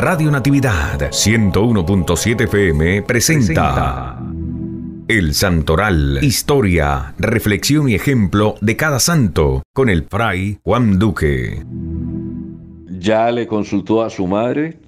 Radio Natividad 101.7 FM presenta El Santoral, historia, reflexión y ejemplo de cada santo con el fray Juan Duque. Ya le consultó a su madre,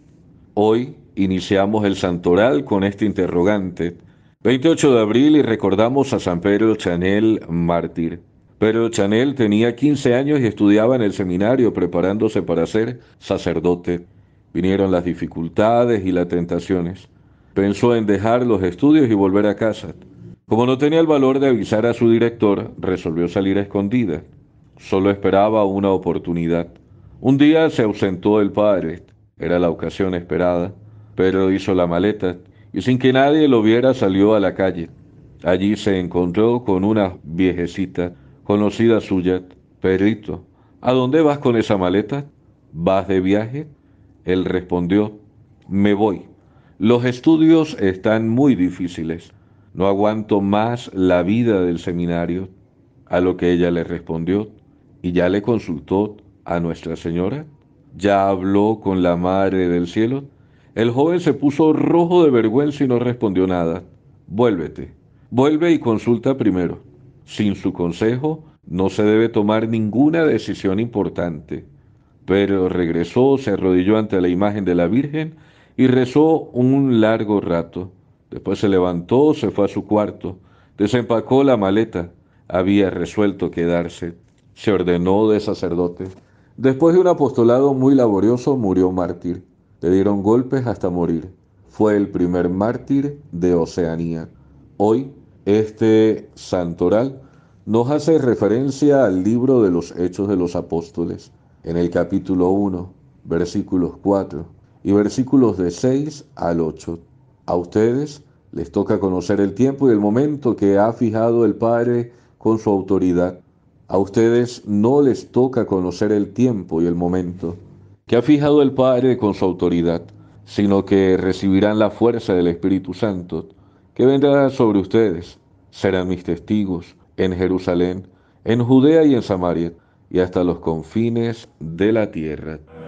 hoy iniciamos el Santoral con este interrogante. 28 de abril y recordamos a San Pedro Chanel, mártir. Pedro Chanel tenía 15 años y estudiaba en el seminario preparándose para ser sacerdote. Vinieron las dificultades y las tentaciones. Pensó en dejar los estudios y volver a casa. Como no tenía el valor de avisar a su director, resolvió salir a escondida. Solo esperaba una oportunidad. Un día se ausentó el padre. Era la ocasión esperada. Pero hizo la maleta y sin que nadie lo viera salió a la calle. Allí se encontró con una viejecita, conocida suya, Perrito. ¿A dónde vas con esa maleta? ¿Vas de viaje? Él respondió, me voy. Los estudios están muy difíciles. No aguanto más la vida del seminario. A lo que ella le respondió, y ya le consultó a Nuestra Señora, ya habló con la Madre del Cielo. El joven se puso rojo de vergüenza y no respondió nada. Vuélvete, vuelve y consulta primero. Sin su consejo no se debe tomar ninguna decisión importante. Pero regresó, se arrodilló ante la imagen de la Virgen y rezó un largo rato. Después se levantó, se fue a su cuarto, desempacó la maleta. Había resuelto quedarse. Se ordenó de sacerdote. Después de un apostolado muy laborioso, murió mártir. Le dieron golpes hasta morir. Fue el primer mártir de Oceanía. Hoy, este santoral nos hace referencia al libro de los Hechos de los Apóstoles en el capítulo 1, versículos 4 y versículos de 6 al 8. A ustedes les toca conocer el tiempo y el momento que ha fijado el Padre con su autoridad. A ustedes no les toca conocer el tiempo y el momento que ha fijado el Padre con su autoridad, sino que recibirán la fuerza del Espíritu Santo, que vendrá sobre ustedes. Serán mis testigos en Jerusalén, en Judea y en Samaria y hasta los confines de la tierra.